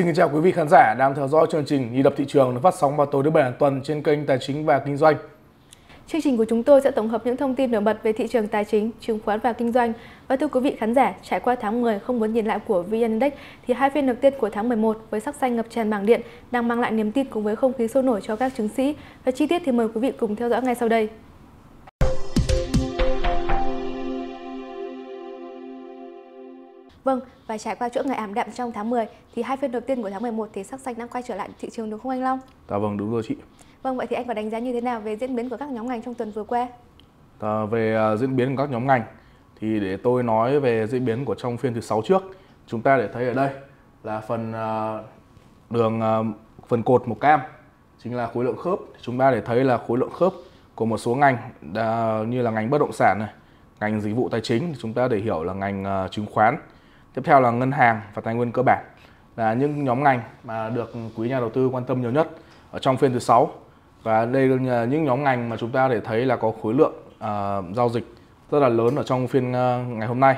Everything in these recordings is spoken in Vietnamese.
Xin kính chào quý vị khán giả đang theo dõi chương trình Nhịp đập thị trường được phát sóng vào tối thứ bảy hàng tuần trên kênh Tài chính và Kinh doanh. Chương trình của chúng tôi sẽ tổng hợp những thông tin nổi bật về thị trường tài chính, chứng khoán và kinh doanh. Và thưa quý vị khán giả, trải qua tháng 10 không muốn nhìn lại của VN Index thì hai phiên đầu tiên của tháng 11 với sắc xanh ngập tràn bảng điện đang mang lại niềm tin cùng với không khí sôi nổi cho các chứng sĩ. Và chi tiết thì mời quý vị cùng theo dõi ngay sau đây. Vâng, và trải qua chuỗi ngày ảm đạm trong tháng 10 thì hai phiên đầu tiên của tháng 11 thì sắc xanh đang quay trở lại thị trường đúng không anh Long? Dạ vâng, đúng rồi chị. Vâng, vậy thì anh có đánh giá như thế nào về diễn biến của các nhóm ngành trong tuần vừa qua? Ờ, à, về uh, diễn biến của các nhóm ngành thì để tôi nói về diễn biến của trong phiên thứ sáu trước, chúng ta để thấy ở đây là phần uh, đường uh, phần cột màu cam chính là khối lượng khớp. Chúng ta để thấy là khối lượng khớp của một số ngành như là ngành bất động sản này, ngành dịch vụ tài chính chúng ta để hiểu là ngành à, chứng khoán tiếp theo là ngân hàng và tài nguyên cơ bản là những nhóm ngành mà được quý nhà đầu tư quan tâm nhiều nhất ở trong phiên thứ sáu và đây là những nhóm ngành mà chúng ta để thấy là có khối lượng uh, giao dịch rất là lớn ở trong phiên uh, ngày hôm nay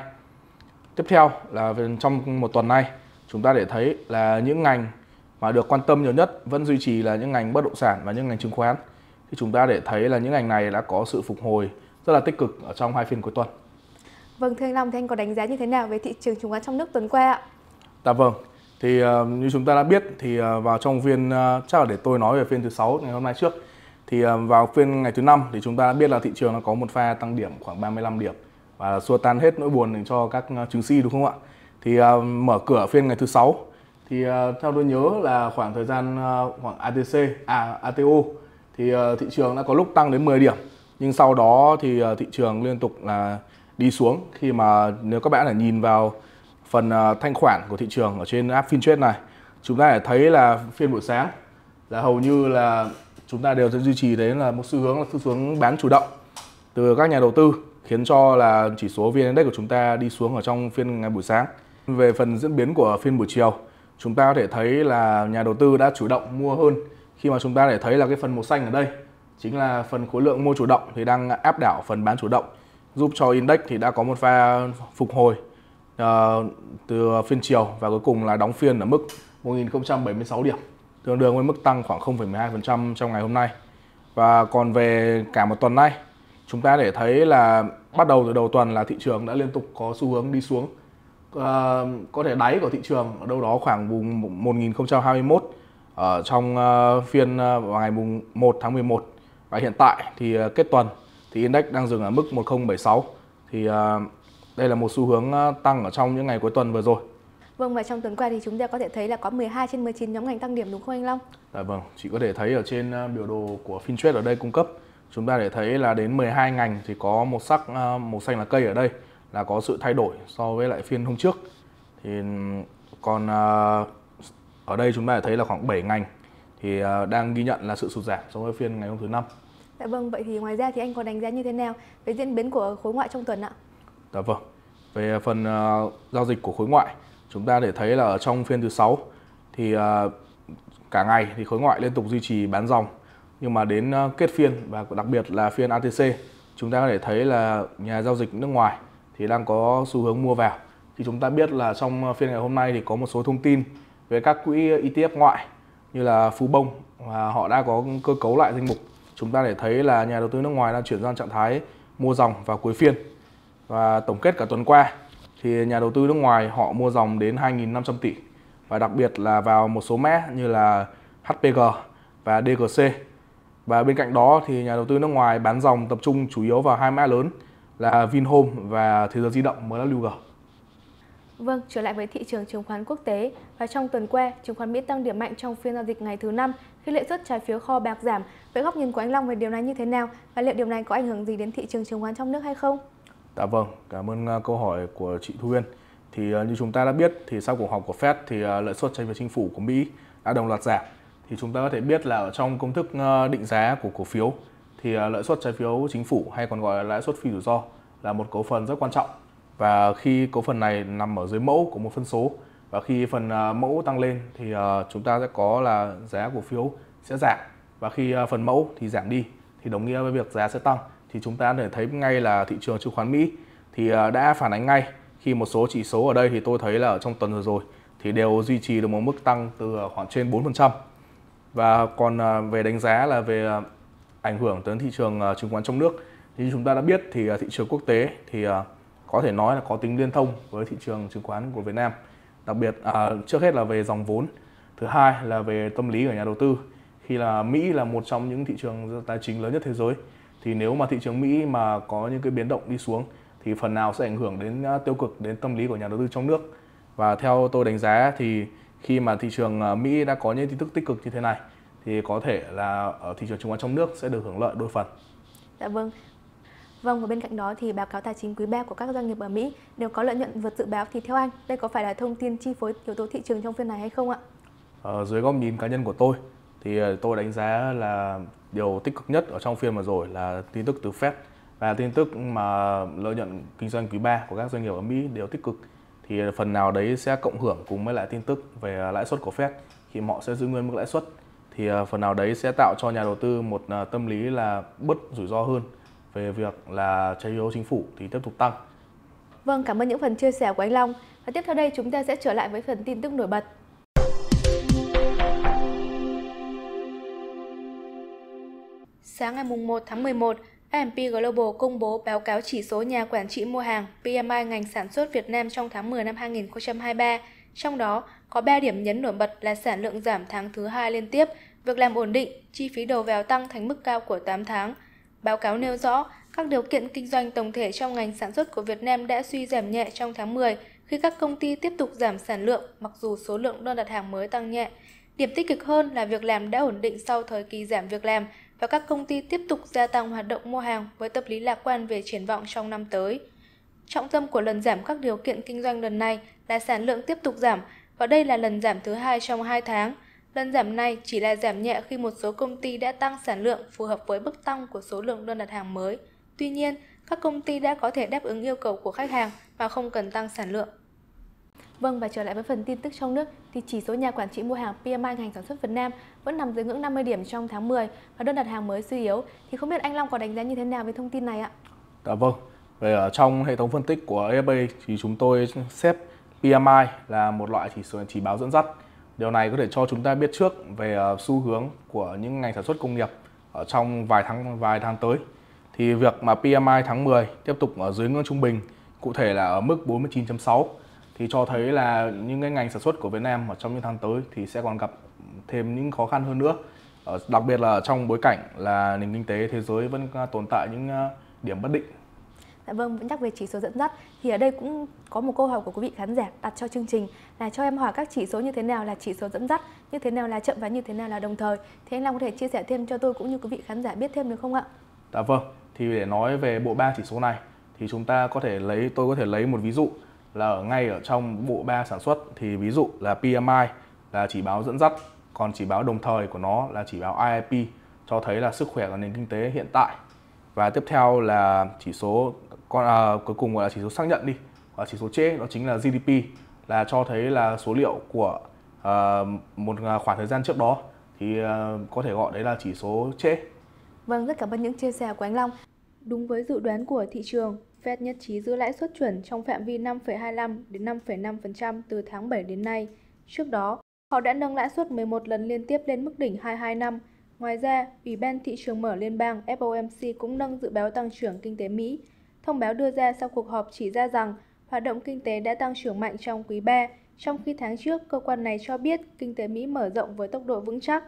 tiếp theo là trong một tuần nay chúng ta để thấy là những ngành mà được quan tâm nhiều nhất vẫn duy trì là những ngành bất động sản và những ngành chứng khoán thì chúng ta để thấy là những ngành này đã có sự phục hồi rất là tích cực ở trong hai phiên cuối tuần Vâng, thưa anh Long, thì anh có đánh giá như thế nào về thị trường chứng khoán trong nước tuần qua ạ? Dạ vâng, thì uh, như chúng ta đã biết thì uh, vào trong phiên uh, chắc là để tôi nói về phiên thứ sáu ngày hôm nay trước thì uh, vào phiên ngày thứ năm thì chúng ta đã biết là thị trường nó có một pha tăng điểm khoảng 35 điểm và xua tan hết nỗi buồn dành cho các uh, chứng si đúng không ạ? Thì uh, mở cửa phiên ngày thứ sáu thì uh, theo tôi nhớ là khoảng thời gian uh, khoảng ATC à ATO thì uh, thị trường đã có lúc tăng đến 10 điểm nhưng sau đó thì uh, thị trường liên tục là uh, đi xuống khi mà nếu các bạn là nhìn vào phần à, thanh khoản của thị trường ở trên app FinTrade này chúng ta thấy là phiên buổi sáng là hầu như là chúng ta đều sẽ duy trì đấy là một xu hướng là xu hướng bán chủ động từ các nhà đầu tư khiến cho là chỉ số VN Index của chúng ta đi xuống ở trong phiên ngày buổi sáng. Về phần diễn biến của phiên buổi chiều, chúng ta có thể thấy là nhà đầu tư đã chủ động mua hơn khi mà chúng ta để thấy là cái phần màu xanh ở đây chính là phần khối lượng mua chủ động thì đang áp đảo phần bán chủ động giúp cho index thì đã có một pha phục hồi uh, từ phiên chiều và cuối cùng là đóng phiên ở mức 1076 điểm tương đương với mức tăng khoảng 0,12% trong ngày hôm nay và còn về cả một tuần nay chúng ta để thấy là bắt đầu từ đầu tuần là thị trường đã liên tục có xu hướng đi xuống à, có thể đáy của thị trường ở đâu đó khoảng vùng 1021 ở trong ờ, phiên vào ngày mùng 1 tháng 11 và hiện tại thì kết tuần thì index đang dừng ở mức 1076 thì à, đây là một xu hướng à, tăng ở trong những ngày cuối tuần vừa rồi. Vâng và trong tuần qua thì chúng ta có thể thấy là có 12 trên 19 nhóm ngành tăng điểm đúng không anh Long? Dạ vâng, chị có thể thấy ở trên à, biểu đồ của Fintrade ở đây cung cấp chúng ta để thấy là đến 12 ngành thì có một sắc màu xanh là cây ở đây là có sự thay đổi so với lại phiên hôm trước. Thì ừ, còn ở đây chúng ta thấy là khoảng 7 ngành thì đang ghi nhận là sự sụt giảm so với phiên ngày hôm thứ năm. Dạ vâng, vậy thì ngoài ra thì anh còn đánh giá như thế nào về diễn biến của khối ngoại trong tuần ạ? Dạ vâng. Về phần uh, giao dịch của khối ngoại, chúng ta để thấy là ở trong phiên thứ 6 thì uh, cả ngày thì khối ngoại liên tục duy trì bán dòng nhưng mà đến uh, kết phiên và đặc biệt là phiên ATC chúng ta có thể thấy là nhà giao dịch nước ngoài thì đang có xu hướng mua vào thì chúng ta biết là trong phiên ngày hôm nay thì có một số thông tin về các quỹ ETF ngoại như là Phú Bông và họ đã có cơ cấu lại danh mục chúng ta để thấy là nhà đầu tư nước ngoài đang chuyển sang trạng thái mua dòng vào cuối phiên. Và tổng kết cả tuần qua thì nhà đầu tư nước ngoài họ mua dòng đến 2.500 tỷ và đặc biệt là vào một số mã như là HPG và DGC. Và bên cạnh đó thì nhà đầu tư nước ngoài bán dòng tập trung chủ yếu vào hai mã lớn là Vinhome và Thế giới di động MWG. Vâng, trở lại với thị trường chứng khoán quốc tế và trong tuần qua, chứng khoán Mỹ tăng điểm mạnh trong phiên giao dịch ngày thứ năm khi lãi suất trái phiếu kho bạc giảm. Vậy góc nhìn của anh Long về điều này như thế nào và liệu điều này có ảnh hưởng gì đến thị trường chứng khoán trong nước hay không? Dạ vâng, cảm ơn à, câu hỏi của chị Thu Uyên. Thì à, như chúng ta đã biết thì sau cuộc họp của Fed thì à, lợi suất trái phiếu chính phủ của Mỹ đã đồng loạt giảm. Thì chúng ta có thể biết là ở trong công thức định giá của cổ phiếu thì lợi suất trái phiếu chính phủ hay còn gọi là lãi suất phi rủi ro là một cấu phần rất quan trọng và khi cấu phần này nằm ở dưới mẫu của một phân số và khi phần à, mẫu tăng lên thì à, chúng ta sẽ có là giá cổ phiếu sẽ giảm và khi à, phần mẫu thì giảm đi thì đồng nghĩa với việc giá sẽ tăng thì chúng ta để thấy ngay là thị trường chứng khoán Mỹ thì đã phản ánh ngay khi một số chỉ số ở đây thì tôi thấy là ở trong tuần vừa rồi thì đều duy trì được một mức tăng từ khoảng trên 4%. Và còn về đánh giá là về ảnh hưởng tới thị trường chứng khoán trong nước thì chúng ta đã biết thì thị trường quốc tế thì có thể nói là có tính liên thông với thị trường chứng khoán của Việt Nam. Đặc biệt à, trước hết là về dòng vốn, thứ hai là về tâm lý của nhà đầu tư. Khi là Mỹ là một trong những thị trường tài chính lớn nhất thế giới thì nếu mà thị trường Mỹ mà có những cái biến động đi xuống thì phần nào sẽ ảnh hưởng đến à, tiêu cực đến tâm lý của nhà đầu tư trong nước. Và theo tôi đánh giá thì khi mà thị trường à, Mỹ đã có những tin tức tích cực như thế này thì có thể là ở thị trường chứng khoán trong nước sẽ được hưởng lợi đôi phần. Dạ vâng. Vâng, và bên cạnh đó thì báo cáo tài chính quý 3 của các doanh nghiệp ở Mỹ đều có lợi nhuận vượt dự báo thì theo anh, đây có phải là thông tin chi phối yếu tố thị trường trong phiên này hay không ạ? Ở ờ, dưới góc nhìn cá nhân của tôi thì ờ, tôi đánh giá là điều tích cực nhất ở trong phiên vừa rồi là tin tức từ Fed và tin tức mà lợi nhuận kinh doanh quý 3 của các doanh nghiệp ở Mỹ đều tích cực thì phần nào đấy sẽ cộng hưởng cùng với lại tin tức về ờ, lãi suất của Fed khi họ sẽ giữ nguyên mức lãi suất thì phần nào đấy sẽ tạo cho nhà đầu tư một tâm lý là bớt rủi ro hơn về việc là trái phiếu chính phủ thì tiếp tục tăng. Vâng, cảm ơn những phần chia sẻ của anh Long. Và tiếp theo đây chúng ta sẽ trở lại với phần tin tức nổi bật. Sáng ngày 1 tháng 11, S&P Global công bố báo cáo chỉ số nhà quản trị mua hàng PMI ngành sản xuất Việt Nam trong tháng 10 năm 2023. Trong đó, có 3 điểm nhấn nổi bật là sản lượng giảm tháng thứ hai liên tiếp, việc làm ổn định, chi phí đầu vào tăng thành mức cao của 8 tháng – Báo cáo nêu rõ, các điều kiện kinh doanh tổng thể trong ngành sản xuất của Việt Nam đã suy giảm nhẹ trong tháng 10 khi các công ty tiếp tục giảm sản lượng mặc dù số lượng đơn đặt hàng mới tăng nhẹ. Điểm tích cực hơn là việc làm đã ổn định sau thời kỳ giảm việc làm và các công ty tiếp tục gia tăng hoạt động mua hàng với tâm lý lạc quan về triển vọng trong năm tới. Trọng tâm của lần giảm các điều kiện kinh doanh lần này là sản lượng tiếp tục giảm và đây là lần giảm thứ hai trong 2 tháng Lần giảm này chỉ là giảm nhẹ khi một số công ty đã tăng sản lượng phù hợp với mức tăng của số lượng đơn đặt hàng mới. Tuy nhiên, các công ty đã có thể đáp ứng yêu cầu của khách hàng mà không cần tăng sản lượng. Vâng và trở lại với phần tin tức trong nước thì chỉ số nhà quản trị mua hàng PMI ngành sản xuất Việt Nam vẫn nằm dưới ngưỡng 50 điểm trong tháng 10 và đơn đặt hàng mới suy yếu thì không biết anh Long có đánh giá như thế nào về thông tin này ạ? Dạ vâng. Về ở trong hệ thống phân tích của AFA thì chúng tôi xếp PMI là một loại chỉ số chỉ báo dẫn dắt Điều này có thể cho chúng ta biết trước về ờ, xu hướng của những ngành sản xuất công nghiệp ở trong vài tháng vài tháng tới. Thì việc mà PMI tháng 10 tiếp tục ở dưới ngưỡng trung bình, cụ thể là ở mức 49.6 thì cho thấy là những cái ngành sản xuất của Việt Nam ở trong những tháng tới thì sẽ còn gặp thêm những khó khăn hơn nữa. Ờ, đặc biệt là trong bối cảnh là nền kinh tế thế giới vẫn ờ, tồn tại những điểm bất định Dạ vâng, vẫn nhắc về chỉ số dẫn dắt thì ở đây cũng có một câu hỏi của quý vị khán giả đặt cho chương trình là cho em hỏi các chỉ số như thế nào là chỉ số dẫn dắt, như thế nào là chậm và như thế nào là đồng thời. Thế anh Long có thể chia sẻ thêm cho tôi cũng như quý vị khán giả biết thêm được không ạ? Dạ vâng, thì để nói về bộ ba chỉ số này thì chúng ta có thể lấy tôi có thể lấy một ví dụ là ở ngay ở trong bộ ba sản xuất thì ví dụ là PMI là chỉ báo dẫn dắt, còn chỉ báo đồng thời của nó là chỉ báo IIP cho thấy là sức khỏe của nền kinh tế hiện tại. Và tiếp theo là chỉ số còn à, cuối cùng gọi là chỉ số xác nhận đi và chỉ số trễ đó chính là GDP là cho thấy là số liệu của à, một à, khoảng thời gian trước đó thì à, có thể gọi đấy là chỉ số trễ. Vâng, rất cảm ơn những chia sẻ của anh Long. Đúng với dự đoán của thị trường, Fed nhất trí giữ lãi suất chuẩn trong phạm vi 5,25 đến 5,5% từ tháng 7 đến nay. Trước đó, họ đã nâng lãi suất 11 lần liên tiếp lên mức đỉnh 22 năm. Ngoài ra, Ủy ban thị trường mở liên bang FOMC cũng nâng dự báo tăng trưởng kinh tế Mỹ Thông báo đưa ra sau cuộc họp chỉ ra rằng hoạt động kinh tế đã tăng trưởng mạnh trong quý 3, trong khi tháng trước cơ quan này cho biết kinh tế Mỹ mở rộng với tốc độ vững chắc.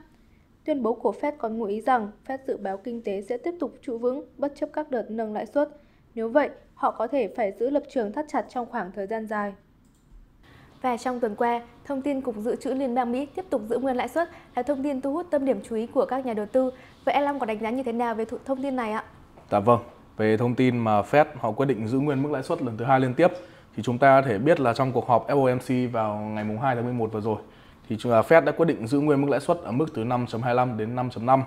Tuyên bố của Fed còn ngụ ý rằng Fed dự báo kinh tế sẽ tiếp tục trụ vững bất chấp các đợt nâng lãi suất. Nếu vậy, họ có thể phải giữ lập trường thắt chặt trong khoảng thời gian dài. Và trong tuần qua, thông tin Cục Dự trữ Liên bang Mỹ tiếp tục giữ nguyên lãi suất là thông tin thu hút tâm điểm chú ý của các nhà đầu tư. Vậy Lam có đánh giá như thế nào về thông tin này ạ? Dạ vâng, về thông tin mà Fed họ quyết định giữ nguyên mức lãi suất lần thứ hai liên tiếp thì chúng ta có thể biết là trong cuộc họp FOMC vào ngày mùng 2 tháng 11 vừa rồi thì Fed đã quyết định giữ nguyên mức lãi suất ở mức từ 5.25 đến 5.5.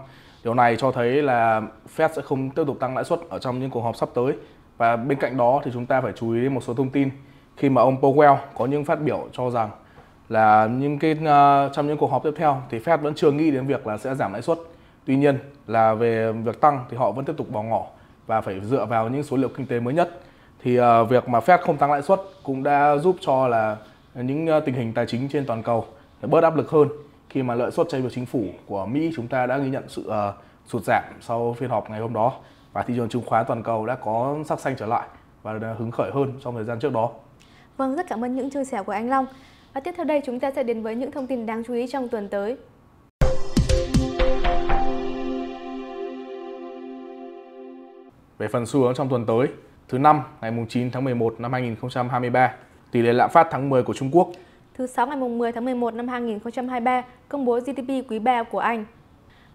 Điều này cho thấy là Fed sẽ không tiếp tục tăng lãi suất ở trong những cuộc họp sắp tới. Và bên cạnh đó thì chúng ta phải chú ý đến một số thông tin khi mà ông Powell có những phát biểu cho rằng là những cái uh, trong những cuộc họp tiếp theo thì Fed vẫn chưa nghĩ đến việc là sẽ giảm lãi suất. Tuy nhiên là về việc tăng thì họ vẫn tiếp tục bỏ ngỏ và phải dựa vào những số liệu kinh tế mới nhất thì ờ, việc mà Fed không tăng lãi suất cũng đã giúp cho là những ờ, tình hình tài chính trên toàn cầu bớt áp lực hơn khi mà lợi suất trái phiếu chính phủ của Mỹ chúng ta đã ghi nhận sự ờ, sụt giảm sau phiên họp ngày hôm đó và thị trường chứng khoán toàn cầu đã có sắc xanh trở lại và hứng khởi hơn trong thời gian trước đó. Vâng, rất cảm ơn những chia sẻ của anh Long. Và tiếp theo đây chúng ta sẽ đến với những thông tin đáng chú ý trong tuần tới. Về phần xu hướng trong tuần tới, thứ năm ngày 9 tháng 11 năm 2023, tỷ lệ lạm phát tháng 10 của Trung Quốc. Thứ sáu ngày 10 tháng 11 năm 2023, công bố GDP quý 3 của Anh.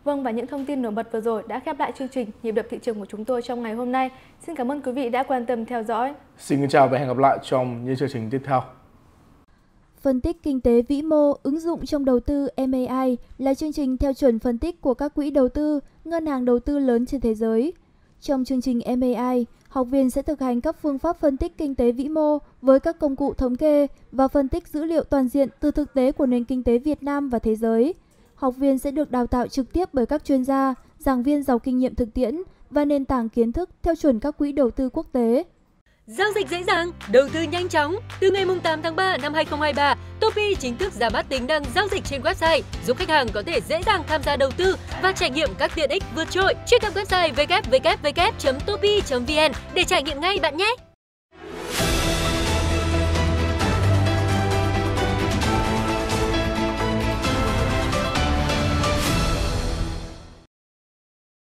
Vâng và những thông tin nổi bật vừa rồi đã khép lại chương trình nhịp đập thị trường của chúng tôi trong ngày hôm nay. Xin cảm ơn quý vị đã quan tâm theo dõi. Xin kính chào và hẹn gặp lại trong những chương trình tiếp theo. Phân tích kinh tế vĩ mô ứng dụng trong đầu tư MAI là chương trình theo chuẩn phân tích của các quỹ đầu tư, ngân hàng đầu tư lớn trên thế giới trong chương trình MAI, học viên sẽ thực hành các phương pháp phân tích kinh tế vĩ mô với các công cụ thống kê và phân tích dữ liệu toàn diện từ thực tế của nền kinh tế Việt Nam và thế giới. Học viên sẽ được đào tạo trực tiếp bởi các chuyên gia, giảng viên giàu kinh nghiệm thực tiễn và nền tảng kiến thức theo chuẩn các quỹ đầu tư quốc tế. Giao dịch dễ dàng, đầu tư nhanh chóng. Từ ngày 8 tháng 3 năm 2023, Topi chính thức ra mắt tính năng giao dịch trên website, giúp khách hàng có thể dễ dàng tham gia đầu tư và trải nghiệm các tiện ích vượt trội. Truy cập website www.topi.vn để trải nghiệm ngay bạn nhé!